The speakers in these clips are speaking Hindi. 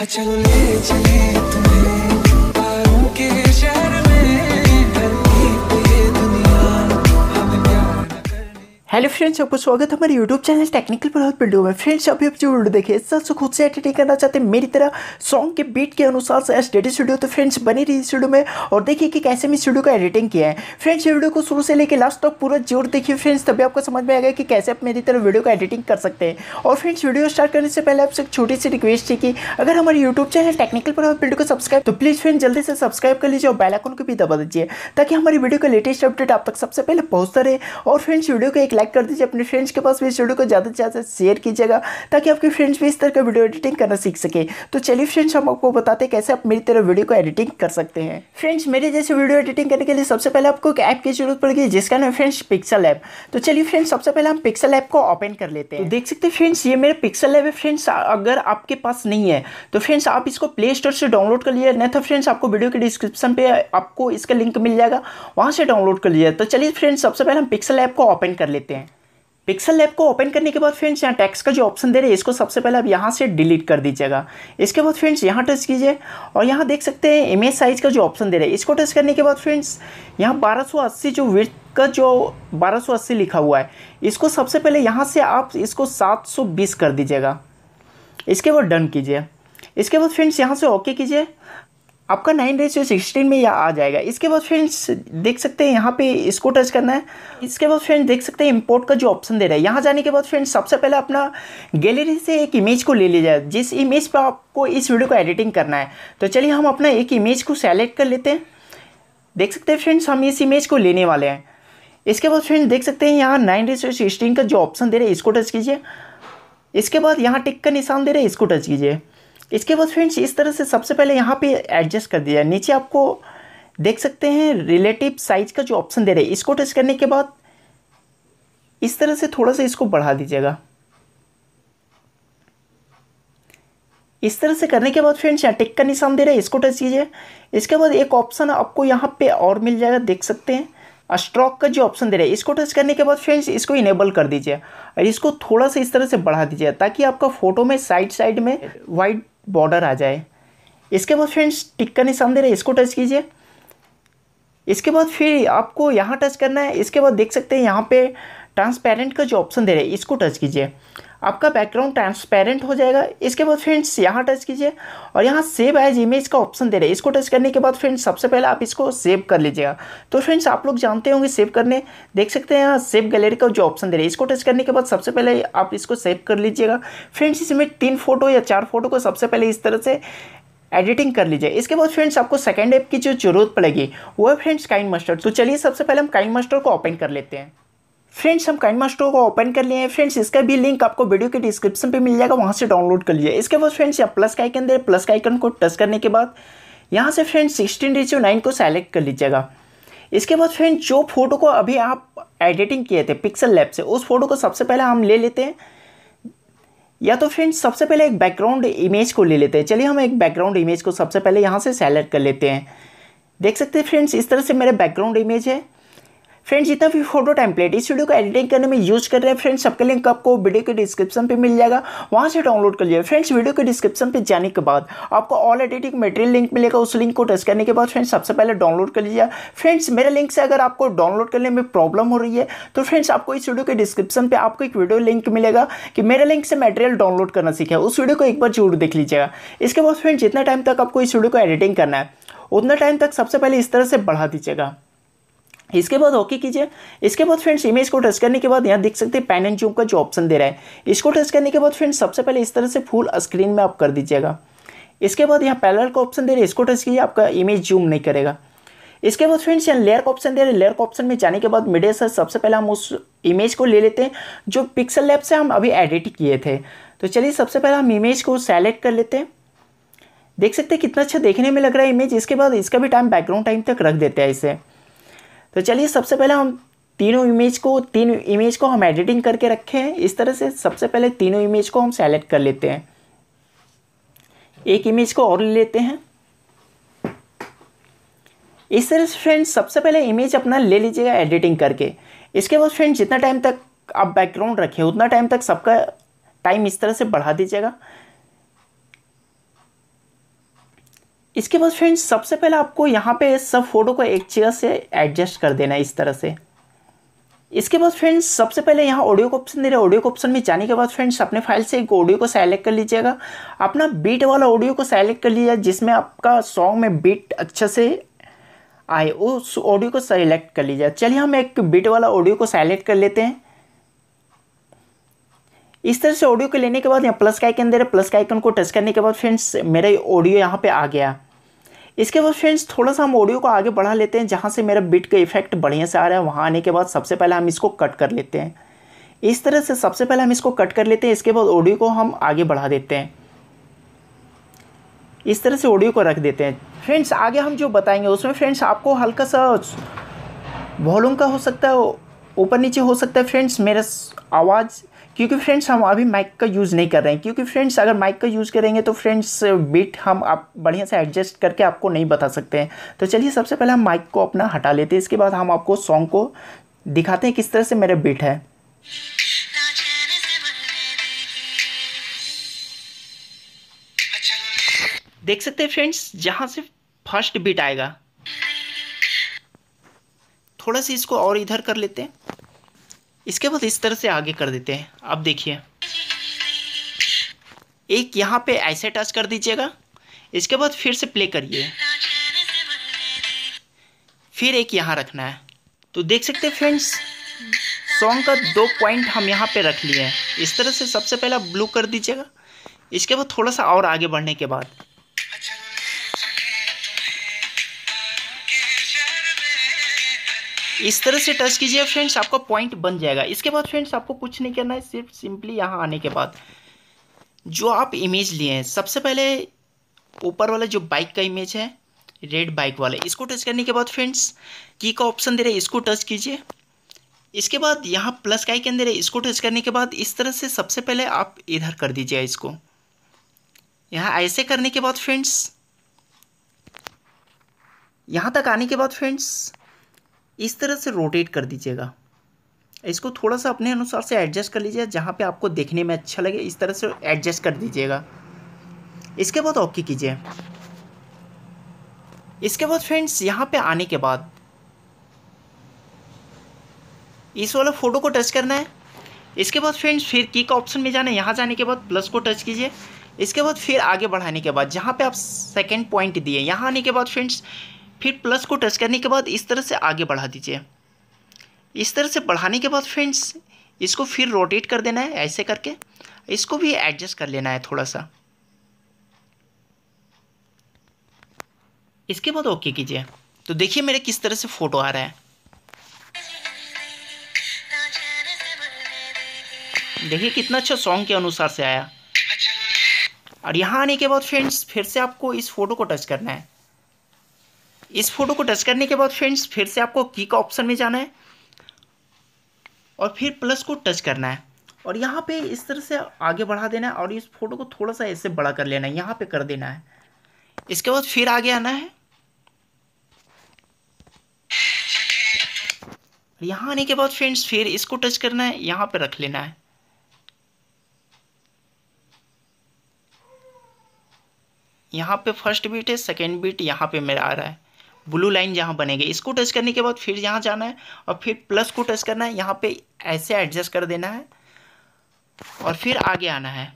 अच्छा, चलो ले चले तुम्हें हेलो फ्रेंड्स आपको स्वागत है हमारे यूट्यूब चैनल टेक्निकल पर वीडियो में फ्रेंड्स अभी आप जो वीडियो देखे सर से खुद से एडिटिंग करना चाहते हैं मेरी तरह सॉन्ग के बीट के अनुसार से स्टडी स्टूडियो तो फ्रेंड्स बनी रही स्टूडियो में और देखिए कि कैसे मैं स्टूडियो का एडिटिंग किया है फ्रेंड्स ये वीडियो को शुरू से लेकर लास्ट तक पूरा जोर देखिए फ्रेंड्स तभी आपको समझ में आएगा कि कैसे आप मेरी तरह वीडियो का एडिटिंग कर सकते हैं और फ्रेंड्स वीडियो स्टार्ट करने से पहले आपसे एक छोटी सी रिक्वेस्ट है कि अगर हमारे यूट्यूब चैनल टेक्निकल पर वीडियो को सब्सक्राइब तो प्लीज़ फ्रेंड जल्दी से सब्सक्राइब कर लीजिए और बेलाइकन को भी दबा दीजिए ताकि हमारी वीडियो का लेटेस्ट अपडेट आप तक सबसे पहले पहुँचता रहे और फ्रेंड्स वीडियो का एक लाइक कर दीजिए अपने फ्रेंड्स के पास भी इस वीडियो को ज़्यादा से ज़्यादा शेयर कीजिएगा ताकि आपके फ्रेंड्स भी इस तरह का वीडियो एडिटिंग करना सीख सके तो चलिए फ्रेंड्स हम आपको बताते हैं कैसे आप मेरी तरह वीडियो को एडिटिंग कर सकते हैं फ्रेंड्स मेरे जैसे वीडियो एडिटिंग करने के लिए सबसे पहले आपको एक ऐप की जरूरत पड़ेगी जिसका नाम फ्रेंड्स पिक्सल ऐप तो चलिए फ्रेंड्स सबसे पहले हम पिक्सल ऐप को ओपन कर लेते हैं तो देख सकते हैं फ्रेंड्स ये मेरे पिक्सल ऐप है फ्रेंड्स अगर आपके पास नहीं है तो फ्रेंड्स आप इसको प्ले स्टोर से डाउनलोड कर लिया नहीं तो फ्रेंड्स आपको वीडियो के डिस्क्रिप्शन पे आपको इसका लिंक मिल जाएगा वहां से डाउनलोड कर लिया तो चलिए फ्रेंड्स सबसे पहले हम पिक्सल ऐप को ओपन कर लेते हैं देखते हैं पिक्सल लैब को ओपन करने के बाद फ्रेंड्स यहाँ टैक्स का जो ऑप्शन दे रहे हैं इसको सबसे पहले आप यहाँ से डिलीट कर दीजिएगा इसके बाद फ्रेंड्स यहाँ टच कीजिए और यहाँ देख सकते हैं इमेज साइज़ का जो ऑप्शन दे रहे हैं इसको टच करने के बाद फ्रेंड्स यहाँ 1280 जो विथ का जो 1280 लिखा हुआ है इसको सबसे पहले यहाँ से आप इसको सात कर दीजिएगा इसके बाद डन कीजिए इसके बाद फ्रेंड्स यहाँ से ओके कीजिए आपका नाइन रेशियो सिक्सटीन में यह आ जाएगा इसके बाद फ्रेंड्स देख सकते हैं यहाँ पे इसको टच करना है इसके बाद फ्रेंड्स देख सकते हैं इंपोर्ट का जो ऑप्शन दे रहा है यहाँ जाने के बाद फ्रेंड्स सबसे पहले अपना गैलरी से एक इमेज को ले लिया जाए जिस इमेज पर आपको इस वीडियो को एडिटिंग करना है तो चलिए हम अपना एक इमेज को सेलेक्ट कर लेते हैं देख सकते हैं फ्रेंड्स हम इस इमेज को लेने वाले हैं इसके बाद फ्रेंड्स देख सकते हैं यहाँ नाइन रेशियो सिक्सटीन का जो ऑप्शन दे रहा है इसको टच कीजिए इसके बाद यहाँ टिक का निशान दे रहा है इसको टच कीजिए इसके बाद फ्रेंड्स इस तरह से सबसे पहले यहाँ पे एडजस्ट कर दिया नीचे आपको देख सकते हैं रिलेटिव साइज का जो ऑप्शन दे रहे हैं इसको टच करने के बाद इस तरह से थोड़ा सा इसको बढ़ा दीजिएगा इस तरह से करने के बाद फ्रेंड्स यहाँ टिक का निशान दे रहे हैं इसको टच कीजिए इसके बाद एक ऑप्शन आपको यहाँ पे और मिल जाएगा देख सकते हैं स्ट्रॉक का जो ऑप्शन दे रहा है इसको टच करने के बाद फ्रेंड्स इसको इनेबल कर दीजिए और इसको थोड़ा सा इस तरह से बढ़ा दीजिए ताकि आपका फ़ोटो में साइड साइड में वाइट बॉर्डर आ जाए इसके बाद फ्रेंड्स टिक का निशान दे रहे इसको टच कीजिए इसके बाद फिर आपको यहाँ टच करना है इसके बाद देख सकते हैं यहाँ पे ट्रांसपेरेंट का जो ऑप्शन दे रहा है इसको टच कीजिए आपका बैकग्राउंड ट्रांसपेरेंट हो जाएगा इसके बाद फ्रेंड्स यहाँ टच कीजिए और यहाँ सेव एज इमेज का ऑप्शन दे रहे हैं इसको टच करने के बाद फ्रेंड्स सबसे पहले आप इसको सेव कर लीजिएगा तो फ्रेंड्स आप लोग जानते होंगे सेव करने देख सकते हैं यहाँ सेव गैलरी का जो ऑप्शन दे रहे हैं इसको टच करने के बाद सबसे पहले आप इसको सेव कर लीजिएगा फ्रेंड्स इसमें तीन फोटो या चार फोटो को सबसे पहले इस तरह से एडिटिंग कर लीजिए इसके बाद फ्रेंड्स आपको सेकेंड ऐप की जो जरूरत पड़ेगी वो है फ्रेंड्स काइन मास्टर तो चलिए सबसे पहले हम काइन मास्टर को ओपन कर लेते हैं फ्रेंड्स हम काइनमा स्टोर को ओपन कर लिए हैं फ्रेंड्स इसका भी लिंक आपको वीडियो के डिस्क्रिप्शन पे मिल जाएगा वहाँ से डाउनलोड कर लीजिए इसके बाद फ्रेंड्स यहाँ प्लस का आइकन दे प्लस का आइकन को टच करने के बाद यहाँ से फ्रेंड्स सिक्सटीन रेशियो नाइन को सेलेक्ट कर लीजिएगा इसके बाद फ्रेंड्स जो फोटो को अभी आप एडिटिंग किए थे पिक्सल लैब से उस फोटो को सबसे पहले हम ले लेते हैं या तो फ्रेंड्स सबसे पहले एक बैकग्राउंड इमेज को ले लेते हैं चलिए हम एक बैकग्राउंड इमेज को सबसे पहले यहाँ से सेलेक्ट कर लेते हैं देख सकते हैं फ्रेंड्स इस तरह से मेरा बैकग्राउंड इमेज है फ्रेंड्स जितना भी फोटो टेम्पलेट इस वीडियो को एडिटिंग करने में यूज कर रहे हैं फ्रेंड्स सबके लिंक आपको वीडियो के डिस्क्रिप्शन पे मिल जाएगा वहाँ से डाउनलोड कर लीजिए फ्रेंड्स वीडियो के डिस्क्रिप्शन पे जाने के बाद आपको ऑल एडिटिंग मटेरियल लिंक मिलेगा उस लिंक को टच करने के बाद फ्रेंड्स सबसे पहले डाउनलोड कर लीजिए फ्रेंड्स मेरे लिंक से अगर आपको डाउनलोड करने में प्रॉब्लम हो रही है तो फ्रेंड्स आपको इस वीडियो के डिस्क्रिप्शन पर आपको एक वीडियो लिंक मिलेगा कि मेरे लिंक से मटेरियल डाउनलोड करना सीखे उस वीडियो को एक बार जरूर देख लीजिएगा इसके बाद फ्रेंड्स जितना टाइम तक आपको इस वीडियो को एडिटिंग करना है उतना टाइम तक सबसे पहले इस तरह से बढ़ा दीजिएगा इसके बाद ओके कीजिए इसके बाद फ्रेंड्स इमेज को टच करने के बाद यहाँ देख सकते हैं पैन एंड जूम का जो ऑप्शन दे रहा है इसको टच करने के बाद फ्रेंड्स सबसे पहले इस तरह से फुल स्क्रीन में आप कर दीजिएगा इसके बाद यहाँ पैरल का ऑप्शन दे रहा है इसको टच कीजिए आपका इमेज जूम नहीं करेगा इसके बाद फ्रेंड्स यहाँ लेयर का ऑप्शन दे रहे हैं लेयर का ऑप्शन में जाने के बाद मीडिया से सबसे पहले हम उस इमेज को ले लेते हैं जो पिक्सल लैब से हम अभी एडिट किए थे तो चलिए सबसे पहले हम इमेज को सेलेक्ट कर लेते हैं देख सकते हैं कितना अच्छा देखने में लग रहा है इमेज इसके बाद इसका भी टाइम बैकग्राउंड टाइम तक रख देते हैं इसे तो चलिए सबसे पहले हम तीनों इमेज को तीन इमेज को हम एडिटिंग करके रखे हैं इस तरह से सबसे पहले तीनों इमेज को हम सेलेक्ट कर लेते हैं एक इमेज को और ले लेते हैं इस तरह से फ्रेंड सबसे पहले इमेज अपना ले लीजिएगा एडिटिंग करके इसके बाद फ्रेंड जितना टाइम तक आप बैकग्राउंड रखें उतना टाइम तक सबका टाइम इस तरह से बढ़ा दीजिएगा इसके बाद फ्रेंड्स सबसे पहले आपको यहाँ पे सब फोटो को एक चेयर से एडजस्ट कर देना है इस तरह से इसके बाद फ्रेंड्स सबसे पहले यहाँ ऑडियो का ऑप्शन दे रहे ऑडियो का ऑप्शन में जाने के बाद फ्रेंड्स अपने फाइल से एक ऑडियो को सेलेक्ट कर लीजिएगा अपना बीट वाला ऑडियो को सेलेक्ट कर लीजिएगा जिसमें आपका सॉन्ग में बीट अच्छे से आए उस ऑडियो को सेलेक्ट कर लीजिएगा चलिए हम एक बीट वाला ऑडियो को सेलेक्ट कर लेते हैं इस तरह से ऑडियो को लेने के बाद यहाँ प्लस का आइकन दे रहे प्लस का आइकन को टच करने के बाद फ्रेंड्स मेरा ऑडियो यहाँ पे आ गया इसके बाद फ्रेंड्स थोड़ा सा हम ऑडियो को आगे बढ़ा लेते हैं जहाँ से मेरा बिट का इफेक्ट बढ़िया से आ रहा है वहाँ आने के बाद सबसे पहले हम इसको कट कर लेते हैं इस तरह से सबसे पहले हम इसको कट कर लेते हैं इसके बाद ऑडियो को हम आगे बढ़ा देते हैं इस तरह से ऑडियो को रख देते हैं फ्रेंड्स आगे हम जो बताएंगे उसमें फ्रेंड्स आपको हल्का सा वॉल्यूम का हो सकता है ऊपर नीचे हो सकता है फ्रेंड्स मेरा आवाज़ क्योंकि फ्रेंड्स हम अभी माइक का यूज़ नहीं कर रहे हैं क्योंकि फ्रेंड्स अगर माइक का यूज़ करेंगे तो फ्रेंड्स बिट हम आप बढ़िया से एडजस्ट करके आपको नहीं बता सकते हैं तो चलिए सबसे पहले हम माइक को अपना हटा लेते हैं इसके बाद हम आपको सॉन्ग को दिखाते हैं किस तरह से मेरा बिट है देख सकते हैं फ्रेंड्स जहाँ से फर्स्ट बीट आएगा थोड़ा सा इसको और इधर कर लेते हैं इसके बाद इस तरह से आगे कर देते हैं अब देखिए एक यहाँ पे ऐसे टच कर दीजिएगा इसके बाद फिर से प्ले करिए फिर एक यहाँ रखना है तो देख सकते हैं फ्रेंड्स सॉन्ग का दो पॉइंट हम यहाँ पे रख लिए हैं इस तरह से सबसे पहला ब्लू कर दीजिएगा इसके बाद थोड़ा सा और आगे बढ़ने के बाद इस तरह से टच कीजिए फ्रेंड्स आपका पॉइंट बन जाएगा इसके बाद फ्रेंड्स आपको कुछ नहीं करना है सिर्फ सिंपली यहाँ आने के बाद जो आप इमेज लिए हैं सबसे पहले ऊपर वाला जो बाइक का इमेज है रेड बाइक वाला इसको टच करने के बाद फ्रेंड्स की का ऑप्शन दे रहे इसको टच कीजिए इसके बाद यहाँ प्लस का आइकन दे रहा है इसको टच करने के बाद इस तरह से सबसे पहले आप इधर कर दीजिए इसको यहाँ ऐसे करने के बाद फ्रेंड्स यहाँ तक आने के बाद फ्रेंड्स इस तरह से रोटेट कर दीजिएगा इसको थोड़ा सा अपने अनुसार से एडजस्ट कर लीजिए जहाँ पे आपको देखने में अच्छा लगे इस तरह से एडजस्ट कर दीजिएगा इसके बाद ओके कीजिए इसके बाद फ्रेंड्स यहाँ पे आने के बाद इस वाला फ़ोटो को टच करना है इसके बाद फ्रेंड्स फिर की का ऑप्शन में जाना है यहाँ जाने के बाद प्लस को टच कीजिए इसके बाद फिर आगे बढ़ाने के बाद जहाँ पे आप सेकंड पॉइंट दिए यहाँ आने के बाद फ्रेंड्स फिर प्लस को टच करने के बाद इस तरह से आगे बढ़ा दीजिए इस तरह से बढ़ाने के बाद फ्रेंड्स इसको फिर रोटेट कर देना है ऐसे करके इसको भी एडजस्ट कर लेना है थोड़ा सा इसके बाद ओके कीजिए तो देखिए मेरे किस तरह से फ़ोटो आ रहा है देखिए कितना अच्छा सॉन्ग के अनुसार से आया और यहाँ आने के बाद फ्रेंड्स फिर से आपको इस फ़ोटो को टच करना है इस फोटो को टच करने के बाद फ्रेंड्स फिर से आपको की का ऑप्शन में जाना है और फिर प्लस को टच करना है और यहाँ पे इस तरह से आगे बढ़ा देना है और इस फोटो को थोड़ा सा ऐसे बड़ा कर लेना है यहाँ पे कर देना है इसके बाद फिर आगे आना है यहाँ आने के बाद फ्रेंड्स फिर इसको टच करना है यहाँ पे रख लेना है यहाँ पे फर्स्ट बीट है सेकेंड बीट यहाँ पे मेरा आ रहा है ब्लू लाइन जहाँ बनेगी इसको टच करने के बाद फिर यहाँ जाना है और फिर प्लस को टच करना है यहाँ पे ऐसे एडजस्ट कर देना है और फिर आगे आना है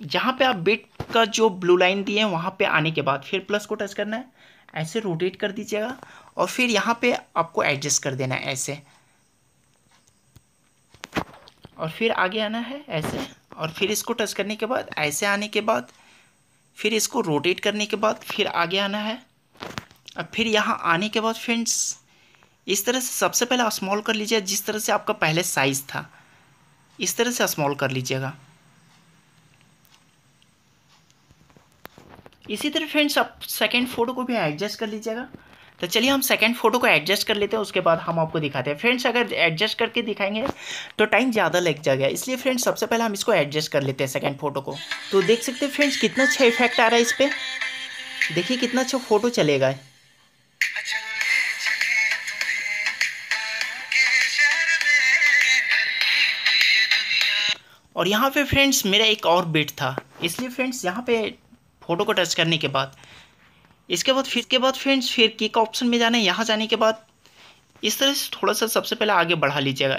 जहाँ पे आप बिट का जो ब्लू लाइन दिए हैं वहाँ पे आने के बाद फिर प्लस को टच करना है ऐसे रोटेट कर दीजिएगा और फिर यहाँ पे आपको एडजस्ट कर देना है ऐसे और फिर आगे आना है ऐसे और फिर इसको टच करने के बाद ऐसे आने के बाद फिर इसको रोटेट करने के बाद फिर आगे आना है अब फिर यहाँ आने के बाद फ्रेंड्स इस तरह से सबसे पहले आप स्मॉल कर लीजिए जिस तरह से आपका पहले साइज़ था इस तरह से स्मॉल कर लीजिएगा इसी तरह फ्रेंड्स आप सेकेंड फ़ोटो को भी एडजस्ट कर लीजिएगा तो चलिए हम सेकेंड फ़ोटो को एडजस्ट कर लेते हैं उसके बाद हम आपको दिखाते हैं फ्रेंड्स अगर एडजस्ट करके दिखाएंगे तो टाइम ज़्यादा लग जाएगा इसलिए फ्रेंड्स सबसे पहले हम इसको एडजस्ट कर लेते हैं सेकेंड फ़ोटो को तो देख सकते हैं फ्रेंड्स कितना अच्छा इफेक्ट आ रहा है इस पर देखिए कितना अच्छा फ़ोटो चलेगा और यहाँ पे फ्रेंड्स मेरा एक और बिट था इसलिए फ्रेंड्स यहाँ पे फ़ोटो को टच करने के बाद इसके बाद फिर के बाद फ्रेंड्स फिर किक ऑप्शन में जाना है यहाँ जाने के बाद इस तरह से थोड़ा सा सबसे पहले आगे बढ़ा लीजिएगा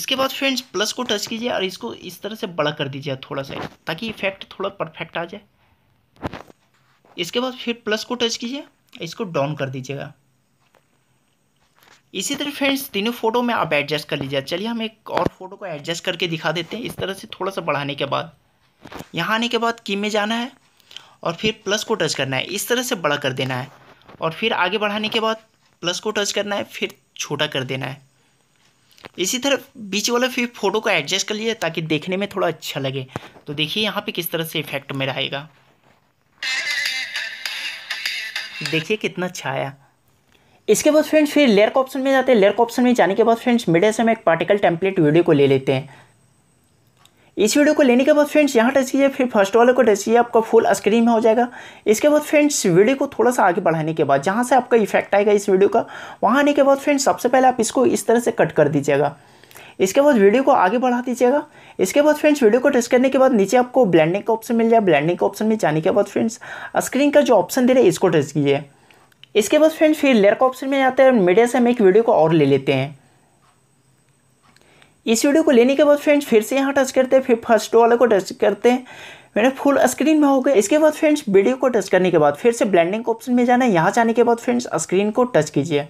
इसके बाद फ्रेंड्स प्लस को टच कीजिए और इसको इस तरह से बड़ा कर दीजिए थोड़ा सा ताकि इफेक्ट थोड़ा परफेक्ट आ जाए इसके बाद फिर प्लस को टच कीजिए इसको डाउन कर दीजिएगा इसी तरह फ्रेंड्स तीनों फोटो में आप एडजस्ट कर लीजिए चलिए हम एक और फोटो को एडजस्ट करके दिखा देते हैं इस तरह से थोड़ा सा बढ़ाने के बाद यहाँ आने के बाद की में जाना है और फिर प्लस को टच करना है इस तरह से बड़ा कर देना है और फिर आगे बढ़ाने के बाद प्लस को टच करना है फिर छोटा कर देना है इसी तरह बीच वाला फिर फोटो को एडजस्ट कर लीजिए ताकि देखने में थोड़ा अच्छा लगे तो देखिए यहाँ पे किस तरह से इफेक्ट में रहेगा देखिए कितना अच्छा आया इसके बाद फ्रेंड्स फिर लेयर का ऑप्शन में जाते हैं लेयर का ऑप्शन में जाने के बाद फ्रेंड्स मिडे से हम एक पार्टिकल टेम्पलेट वीडियो को ले लेते हैं इस वीडियो को लेने के बाद फ्रेंड्स यहाँ टच कीजिए फिर फर्स्ट वाले को टच कीजिए आपका फुल स्क्रीन में हो जाएगा इसके बाद फ्रेंड्स वीडियो को थोड़ा सा आगे बढ़ाने के बाद जहाँ से आपका इफेक्ट आएगा इस वीडियो का वहाँ आने के बाद फ्रेंड्स सबसे पहले आप इसको इस तरह से कट कर दीजिएगा इसके बाद वीडियो को आगे बढ़ा दीजिएगा इसके बाद फ्रेंड्स वीडियो को टच करने के बाद नीचे आपको ब्लैंडिंग का ऑप्शन मिल जाए ब्लैंडिंग के ऑप्शन में जाने के बाद फ्रेंड्स स्क्रीन का जो ऑप्शन दे रहा है इसको टच कीजिए इसके बाद फ्रेंड फिर लेयर का ऑप्शन में जाते हैं और मीडिया से हम एक वीडियो को और ले लेते हैं इस वीडियो को लेने के बाद फ्रेंड्स फिर से यहाँ टच करते हैं फिर फर्स्ट वाले को टच करते हैं मैंने फुल स्क्रीन में हो गया इसके बाद फ्रेंड्स वीडियो को टच करने के बाद फिर से ब्लेंडिंग ऑप्शन में जाना है यहाँ जाने के बाद फ्रेंड्स स्क्रीन को टच कीजिए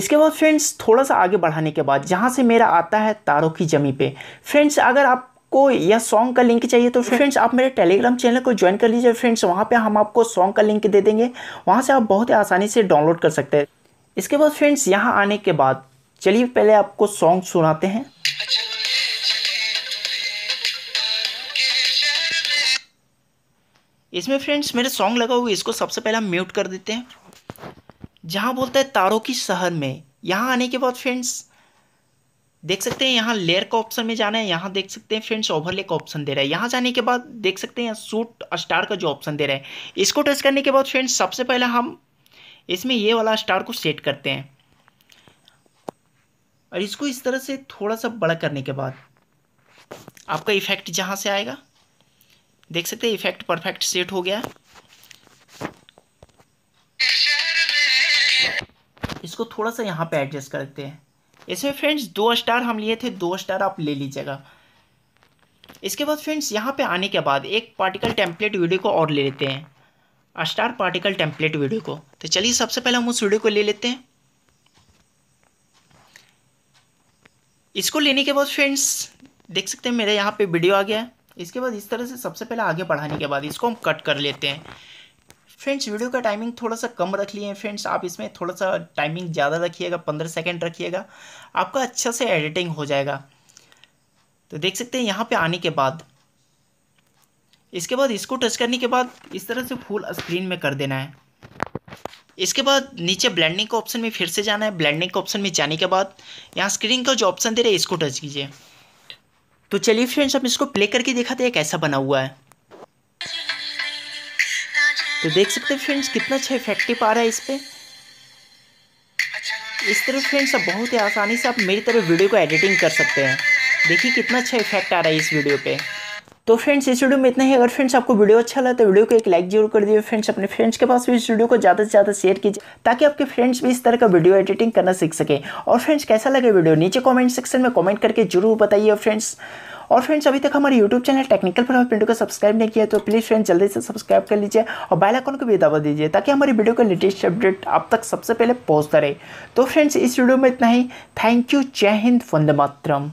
इसके बाद फ्रेंड्स थोड़ा सा आगे बढ़ाने के बाद जहाँ से मेरा आता है तारों की जमी पे फ्रेंड्स अगर आप को या सॉन्ग का लिंक चाहिए तो फ्रेंड्स आप मेरे टेलीग्राम चैनल को ज्वाइन कर लीजिए फ्रेंड्स वहाँ पर हम आपको सॉन्ग का लिंक दे देंगे वहाँ से आप बहुत ही आसानी से डाउनलोड कर सकते हैं इसके बाद फ्रेंड्स यहाँ आने के बाद चलिए पहले आपको सॉन्ग सुनाते हैं इसमें फ्रेंड्स मेरे सॉन्ग लगा हुआ इसको सबसे पहले हम म्यूट कर देते हैं जहाँ बोलते हैं तारों की शहर में यहाँ आने के बाद फ्रेंड्स देख सकते हैं यहाँ लेयर का ऑप्शन में जाना है यहाँ देख सकते हैं फ्रेंड्स ओवरले का ऑप्शन दे रहा है यहाँ जाने के बाद देख सकते हैं सूट स्टार का जो ऑप्शन दे रहा है इसको टच करने के बाद फ्रेंड्स सबसे पहले हम इसमें ये वाला स्टार को सेट करते हैं और इसको इस तरह से थोड़ा सा बड़ा करने के बाद आपका इफेक्ट जहाँ से आएगा देख सकते हैं इफेक्ट परफेक्ट सेट हो गया इसको थोड़ा सा यहाँ पे एडजस्ट करते हैं इसमें फ्रेंड्स दो स्टार हम लिए थे दो स्टार आप ले लीजिएगा इसके बाद फ्रेंड्स यहाँ पे आने के बाद एक पार्टिकल टेम्पलेट वीडियो को और ले लेते हैं स्टार पार्टिकल टेम्पलेट वीडियो को तो चलिए सबसे पहले हम उस वीडियो को ले लेते हैं इसको लेने के बाद फ्रेंड्स देख सकते हैं मेरे यहाँ पे वीडियो आ गया है इसके बाद इस तरह से सबसे पहले आगे बढ़ाने के बाद इसको हम कट कर लेते हैं फ्रेंड्स वीडियो का टाइमिंग थोड़ा सा कम रख लिए फ्रेंड्स आप इसमें थोड़ा सा टाइमिंग ज़्यादा रखिएगा पंद्रह सेकेंड रखिएगा आपका अच्छा से एडिटिंग हो जाएगा तो देख सकते हैं यहाँ पर आने के बाद इसके बाद इसको टच करने के बाद इस तरह से फुल स्क्रीन में कर देना है इसके बाद नीचे ब्लेंडिंग का ऑप्शन में फिर से जाना है ब्लेंडिंग के ऑप्शन में जाने के बाद यहाँ स्क्रीन का जो ऑप्शन दे रहा है इसको टच कीजिए तो चलिए फ्रेंड्स हम इसको प्ले करके दिखाते हैं कैसा बना हुआ है तो देख सकते हैं फ्रेंड्स कितना अच्छा इफेक्टिव आ रहा है इस पर इस तरह फ्रेंड्स आप बहुत ही आसानी से आप मेरी तरह वीडियो को एडिटिंग कर सकते हैं देखिए कितना अच्छा इफेक्ट आ रहा है इस वीडियो पे तो फ्रेंड्स इस वीडियो में इतना ही अगर फ्रेंड्स आपको वीडियो अच्छा लगा तो वीडियो को एक लाइक जरूर कर दीजिए फ्रेंड्स अपने फ्रेंड्स के पास भी इस वीडियो को ज़्यादा से ज़्यादा शेयर कीजिए ताकि आपके फ्रेंड्स भी इस तरह का वीडियो एडिटिंग करना सीख सकें और फ्रेंड्स कैसा लगे वीडियो नीचे कॉमेंट सेक्शन में कॉमेंट करके जरूर बताइए फ्रेंड्स और फ्रेंड्स अभी तक हमारे यूट्यूब चैनल टेक्निकल पर पिंटू को सब्सक्राइब नहीं किया तो प्लीज़ फ्रेंड जल्दी से सब्सक्राइब कर लीजिए और बेल आइकन को भी दबा दीजिए ताकि हमारी वीडियो का लेटेस्ट अपडेट आप तक सबसे पहले पहुँचता रहे तो फ्रेंड्स इस वीडियो में इतना ही थैंक यू जय हिंद वंदे मातरम